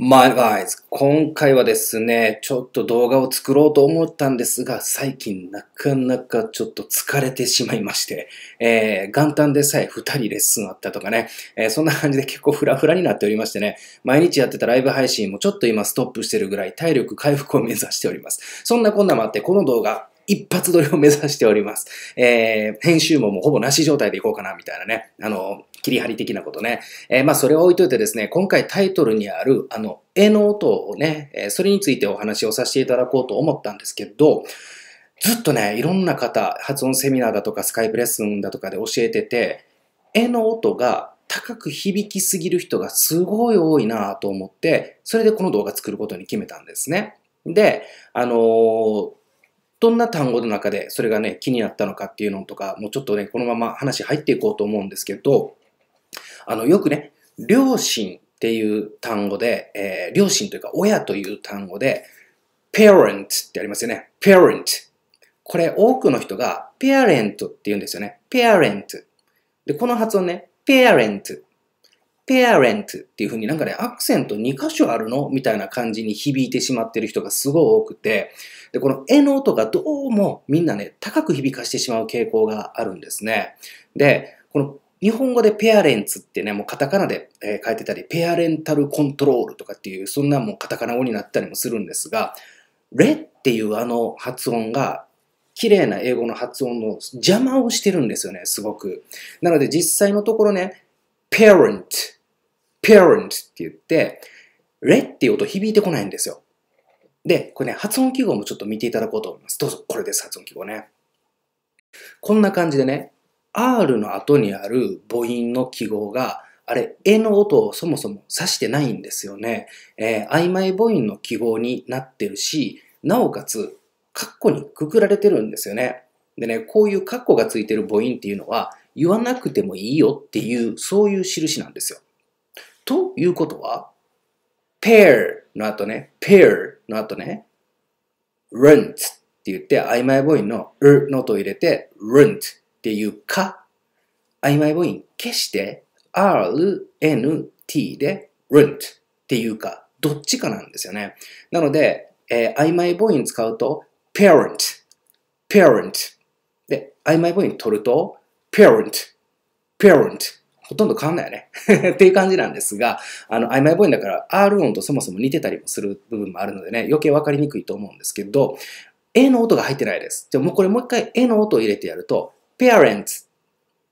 My u y s 今回はですね、ちょっと動画を作ろうと思ったんですが、最近なかなかちょっと疲れてしまいまして、えー、元旦でさえ2人レッスンあったとかね、えー、そんな感じで結構フラフラになっておりましてね、毎日やってたライブ配信もちょっと今ストップしてるぐらい体力回復を目指しております。そんなこんなもあって、この動画、一発撮りを目指しております。えー、編集ももうほぼなし状態でいこうかな、みたいなね。あの、切り張り的なことね。えー、まあ、それを置いといてですね、今回タイトルにある、あの、絵の音をね、えそれについてお話をさせていただこうと思ったんですけど、ずっとね、いろんな方、発音セミナーだとか、スカイプレッスンだとかで教えてて、絵の音が高く響きすぎる人がすごい多いなと思って、それでこの動画作ることに決めたんですね。で、あのー、どんな単語の中でそれがね、気になったのかっていうのとか、もうちょっとね、このまま話入っていこうと思うんですけど、あの、よくね、両親っていう単語で、えー、両親というか親という単語で、parent ってありますよね。parent。これ多くの人が parent って言うんですよね。parent。で、この発音ね、parent。parent っていう風になんかね、アクセント2箇所あるのみたいな感じに響いてしまってる人がすごい多くて、で、この絵の音がどうもみんなね、高く響かしてしまう傾向があるんですね。で、この日本語でペアレンツってね、もうカタカナで、書いてたり、ペアレンタルコントロールとかっていう、そんなもうカタカナ語になったりもするんですが、レっていうあの発音が綺麗な英語の発音の邪魔をしてるんですよね、すごく。なので実際のところね、parent parent って言って、レっていう音響いてこないんですよ。で、これね、発音記号もちょっと見ていただこうと思います。どうぞ、これです、発音記号ね。こんな感じでね、R の後にある母音の記号が、あれ、絵の音をそもそも指してないんですよね。えー、曖昧母音の記号になってるし、なおかつ、カッコにくくられてるんですよね。でね、こういうカッコがついてる母音っていうのは、言わなくてもいいよっていう、そういう印なんですよ。いうことは、pair の後ね、pair の後ね、rent って言って曖昧母音の r のと入れて rent っていうか、曖昧母音消して rnt で rent っていうか、どっちかなんですよね。なので、えー、曖昧母音使うと parent, parent で、曖昧母音取ると parent, parent ほとんど変わんないよね っていう感じなんですが、あの、曖昧母音だから R 音とそもそも似てたりもする部分もあるのでね、余計分かりにくいと思うんですけど、A の音が入ってないです。じゃあもうこれもう一回 A の音を入れてやると、parents,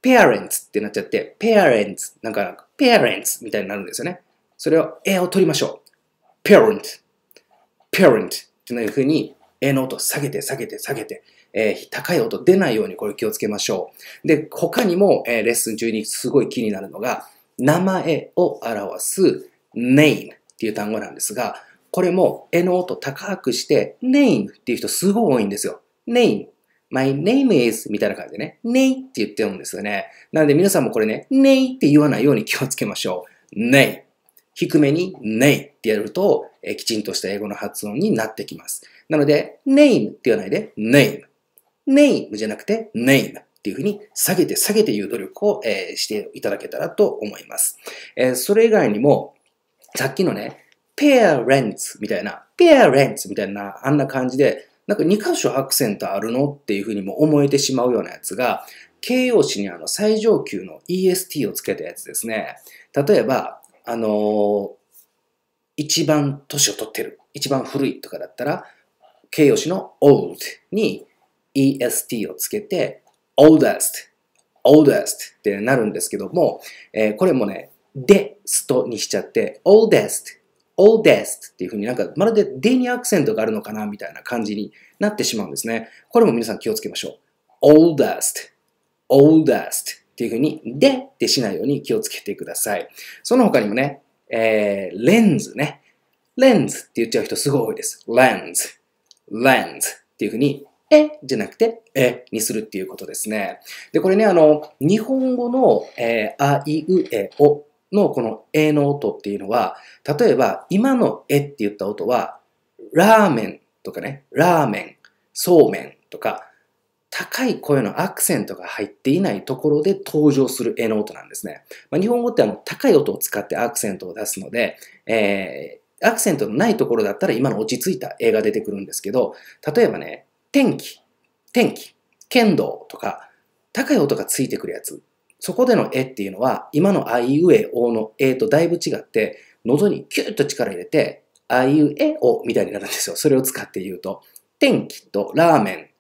parents ってなっちゃって、parents なんか parents みたいになるんですよね。それを A を取りましょう。parent, parent っていうふうに A の音を下げて下げて下げて、えー、高い音出ないようにこれ気をつけましょう。で、他にも、えー、レッスン中にすごい気になるのが、名前を表す name っていう単語なんですが、これもえの音高くして name っていう人すごい多いんですよ。name My name is みたいな感じでね、ねいって言ってるんですよね。なので皆さんもこれね、ねいって言わないように気をつけましょう。ねい。低めにねいってやると、えきちんとした英語の発音になってきます。なので、name って言わないで、name。name じゃなくて name っていうふうに下げて下げて言う努力を、えー、していただけたらと思います。えー、それ以外にも、さっきのね、parents みたいな、parents みたいな、あんな感じで、なんか2箇所アクセントあるのっていうふうにも思えてしまうようなやつが、形容詞にあの最上級の EST をつけたやつですね。例えば、あのー、一番年を取ってる、一番古いとかだったら、形容詞の old に est をつけて oldest, oldest ってなるんですけども、えー、これもね、で、すとにしちゃって oldest, oldest っていうふうになんかまるででにアクセントがあるのかなみたいな感じになってしまうんですね。これも皆さん気をつけましょう。oldest, oldest っていうふうにでってしないように気をつけてください。その他にもね、えー、レンズね。レンズって言っちゃう人すごい多いです。レンズ。レンズっていうふうにえじゃなくて、えにするっていうことですね。で、これね、あの、日本語の、えー、あいうえおのこのえの音っていうのは、例えば、今のえって言った音は、ラーメンとかね、ラーメン、そうめんとか、高い声のアクセントが入っていないところで登場するえの音なんですね。まあ、日本語ってあの高い音を使ってアクセントを出すので、えー、アクセントのないところだったら今の落ち着いたえが出てくるんですけど、例えばね、天気、天気、剣道とか、高い音がついてくるやつ。そこでの絵っていうのは、今のあいうえおの絵とだいぶ違って、喉にキュッと力入れて、あいうえおみたいになるんですよ。それを使って言うと。天気とラーメン、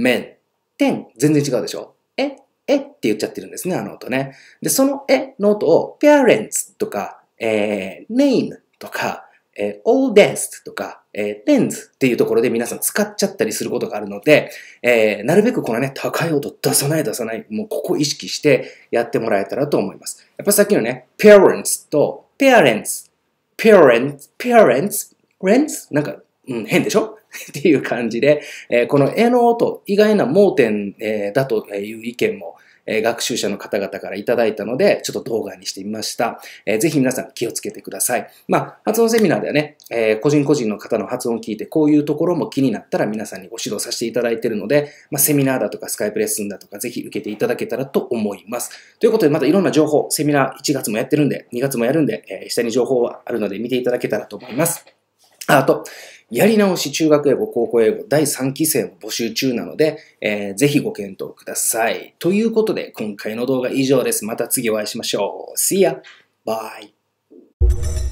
麺、天、全然違うでしょえ、えって言っちゃってるんですね、あの音ね。で、そのえの音を parents とか、えー、name とか、えー、a l d e s t とか、えー、tens っていうところで皆さん使っちゃったりすることがあるので、えー、なるべくこのね、高い音出さない出さない、もうここ意識してやってもらえたらと思います。やっぱさっきのね、parents と parents, parents, parents, rents? なんか、うん、変でしょ っていう感じで、えー、この絵の音意外な盲点、えー、だという意見も、え学習者の方々からいただいたので、ちょっと動画にしてみました。えー、ぜひ皆さん気をつけてください。まあ、発音セミナーではね、え個人個人の方の発音聞いて、こういうところも気になったら皆さんにご指導させていただいているので、まあ、セミナーだとかスカイプレッスンだとか、ぜひ受けていただけたらと思います。ということで、またいろんな情報、セミナー1月もやってるんで、2月もやるんで、えー、下に情報はあるので見ていただけたらと思います。あと、やり直し中学英語、高校英語第3期生を募集中なので、えー、ぜひご検討ください。ということで、今回の動画以上です。また次お会いしましょう。See ya! Bye!